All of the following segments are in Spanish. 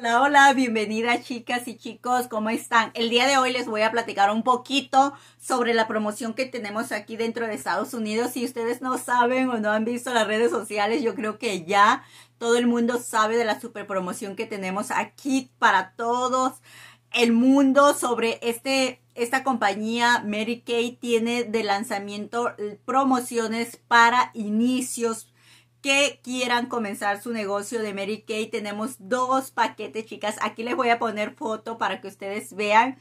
Hola, hola, bienvenidas chicas y chicos, ¿cómo están? El día de hoy les voy a platicar un poquito sobre la promoción que tenemos aquí dentro de Estados Unidos. Si ustedes no saben o no han visto las redes sociales, yo creo que ya todo el mundo sabe de la super promoción que tenemos aquí para todos el mundo sobre este esta compañía Mary Kay tiene de lanzamiento promociones para inicios quieran comenzar su negocio de Mary Kay. Tenemos dos paquetes, chicas. Aquí les voy a poner foto para que ustedes vean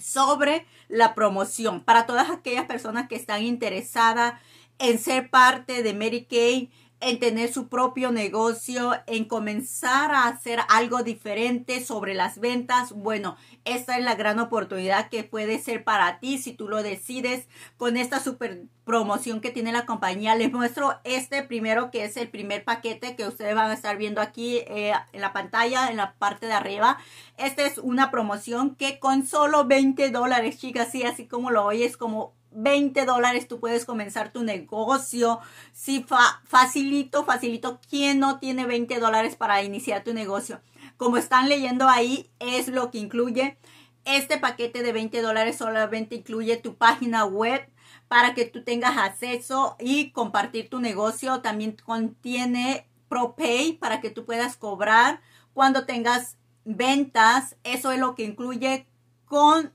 sobre la promoción. Para todas aquellas personas que están interesadas en ser parte de Mary Kay, en tener su propio negocio, en comenzar a hacer algo diferente sobre las ventas, bueno, esta es la gran oportunidad que puede ser para ti si tú lo decides con esta super promoción que tiene la compañía. Les muestro este primero que es el primer paquete que ustedes van a estar viendo aquí eh, en la pantalla, en la parte de arriba. Esta es una promoción que con solo 20 dólares, chicas, sí, así como lo oyes, como 20 dólares tú puedes comenzar tu negocio. Si facilito, facilito. ¿Quién no tiene 20 dólares para iniciar tu negocio? Como están leyendo ahí, es lo que incluye. Este paquete de 20 dólares solamente incluye tu página web para que tú tengas acceso y compartir tu negocio. También contiene ProPay para que tú puedas cobrar cuando tengas ventas. Eso es lo que incluye con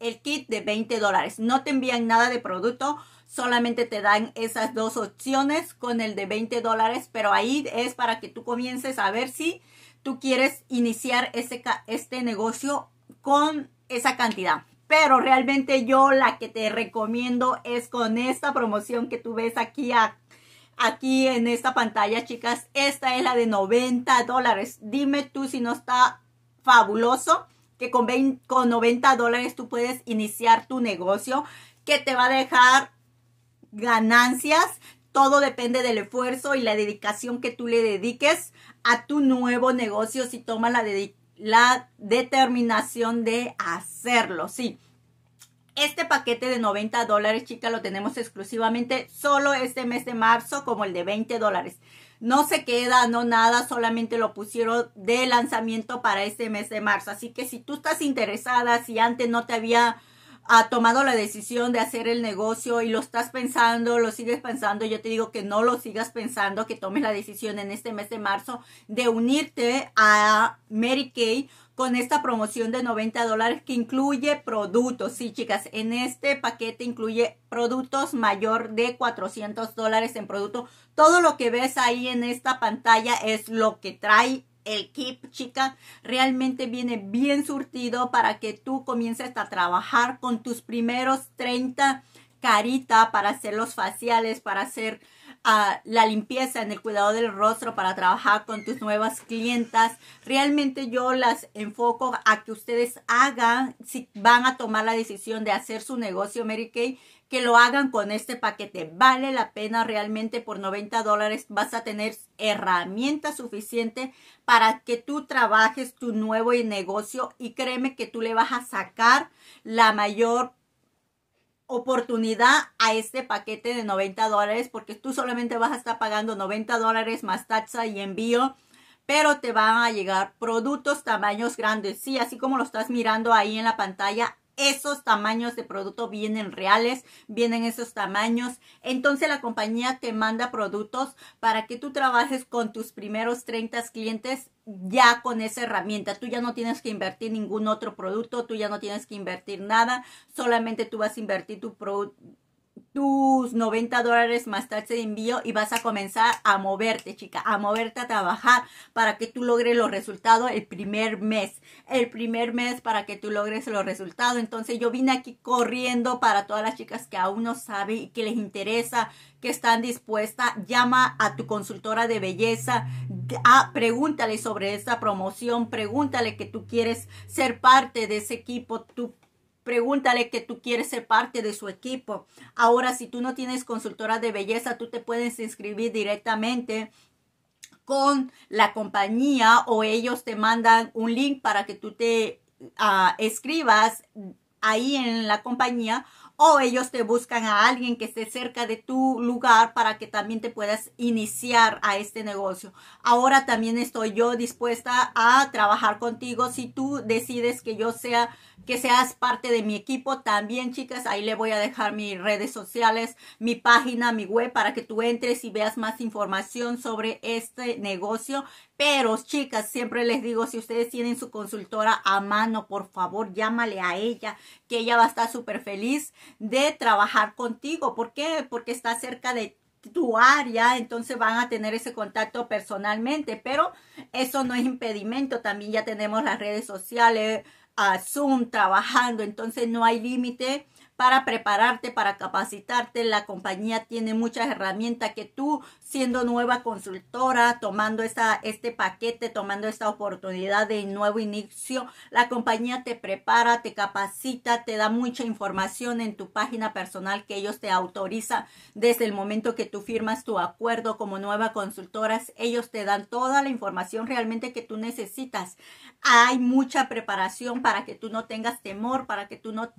el kit de 20 dólares. No te envían nada de producto, solamente te dan esas dos opciones con el de 20 dólares, pero ahí es para que tú comiences a ver si tú quieres iniciar este, este negocio con esa cantidad. Pero realmente yo la que te recomiendo es con esta promoción que tú ves aquí aquí en esta pantalla, chicas. Esta es la de 90 dólares. Dime tú si no está fabuloso que con, 20, con 90 dólares tú puedes iniciar tu negocio, que te va a dejar ganancias. Todo depende del esfuerzo y la dedicación que tú le dediques a tu nuevo negocio si toma la, la determinación de hacerlo. Sí, este paquete de 90 dólares, chica, lo tenemos exclusivamente solo este mes de marzo como el de 20 dólares no se queda, no nada, solamente lo pusieron de lanzamiento para este mes de marzo. Así que si tú estás interesada, si antes no te había ha tomado la decisión de hacer el negocio y lo estás pensando, lo sigues pensando, yo te digo que no lo sigas pensando, que tomes la decisión en este mes de marzo de unirte a Mary Kay con esta promoción de 90 dólares que incluye productos. Sí, chicas, en este paquete incluye productos mayor de 400 dólares en producto. Todo lo que ves ahí en esta pantalla es lo que trae el kit, chica realmente viene bien surtido para que tú comiences a trabajar con tus primeros 30 caritas para hacer los faciales, para hacer la limpieza, en el cuidado del rostro para trabajar con tus nuevas clientas. Realmente yo las enfoco a que ustedes hagan, si van a tomar la decisión de hacer su negocio Mary Kay, que lo hagan con este paquete. Vale la pena realmente por 90 dólares vas a tener herramientas suficiente para que tú trabajes tu nuevo negocio y créeme que tú le vas a sacar la mayor oportunidad a este paquete de 90 dólares porque tú solamente vas a estar pagando 90 dólares más taxa y envío, pero te van a llegar productos tamaños grandes. Sí, así como lo estás mirando ahí en la pantalla, esos tamaños de producto vienen reales, vienen esos tamaños. Entonces la compañía te manda productos para que tú trabajes con tus primeros 30 clientes ya con esa herramienta. Tú ya no tienes que invertir ningún otro producto, tú ya no tienes que invertir nada, solamente tú vas a invertir tu producto tus 90 dólares más tarde de envío y vas a comenzar a moverte, chica, a moverte a trabajar para que tú logres los resultados el primer mes, el primer mes para que tú logres los resultados. Entonces yo vine aquí corriendo para todas las chicas que aún no saben y que les interesa, que están dispuestas, llama a tu consultora de belleza, a, ah, pregúntale sobre esta promoción, pregúntale que tú quieres ser parte de ese equipo, tú Pregúntale que tú quieres ser parte de su equipo. Ahora, si tú no tienes consultora de belleza, tú te puedes inscribir directamente con la compañía o ellos te mandan un link para que tú te ah, escribas ahí en la compañía o ellos te buscan a alguien que esté cerca de tu lugar para que también te puedas iniciar a este negocio. Ahora también estoy yo dispuesta a trabajar contigo si tú decides que yo sea que seas parte de mi equipo también chicas ahí le voy a dejar mis redes sociales mi página mi web para que tú entres y veas más información sobre este negocio pero chicas, siempre les digo, si ustedes tienen su consultora a mano, por favor, llámale a ella, que ella va a estar súper feliz de trabajar contigo. ¿Por qué? Porque está cerca de tu área, entonces van a tener ese contacto personalmente, pero eso no es impedimento, también ya tenemos las redes sociales, a ah, Zoom trabajando, entonces no hay límite para prepararte, para capacitarte. La compañía tiene muchas herramientas que tú, siendo nueva consultora, tomando este paquete, tomando esta oportunidad de nuevo inicio, la compañía te prepara, te capacita, te da mucha información en tu página personal que ellos te autorizan desde el momento que tú firmas tu acuerdo como nueva consultora. Ellos te dan toda la información realmente que tú necesitas. Hay mucha preparación para que tú no tengas temor, para que tú no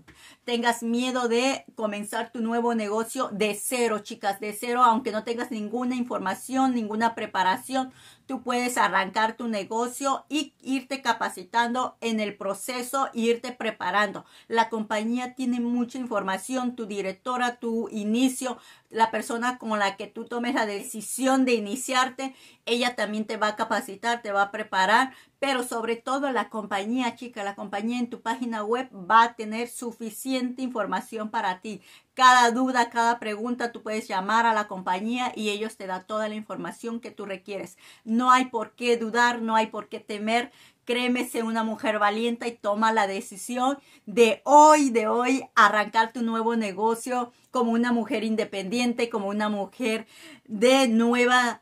tengas miedo de comenzar tu nuevo negocio de cero, chicas, de cero, aunque no tengas ninguna información, ninguna preparación, tú puedes arrancar tu negocio y irte capacitando en el proceso e irte preparando. La compañía tiene mucha información, tu directora, tu inicio, la persona con la que tú tomes la decisión de iniciarte, ella también te va a capacitar, te va a preparar pero sobre todo la compañía, chica, la compañía en tu página web va a tener suficiente información para ti. Cada duda, cada pregunta, tú puedes llamar a la compañía y ellos te dan toda la información que tú requieres. No hay por qué dudar, no hay por qué temer. Créeme, sé una mujer valiente y toma la decisión de hoy, de hoy, arrancar tu nuevo negocio como una mujer independiente, como una mujer de nueva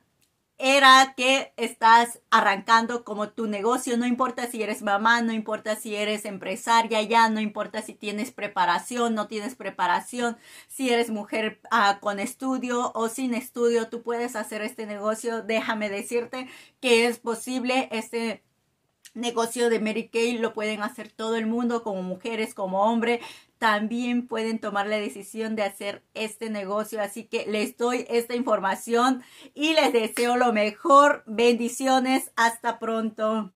era que estás arrancando como tu negocio, no importa si eres mamá, no importa si eres empresaria ya, no importa si tienes preparación, no tienes preparación, si eres mujer ah, con estudio o sin estudio, tú puedes hacer este negocio. Déjame decirte que es posible este negocio de Mary Kay lo pueden hacer todo el mundo, como mujeres, como hombres, también pueden tomar la decisión de hacer este negocio. Así que les doy esta información y les deseo lo mejor. Bendiciones, hasta pronto.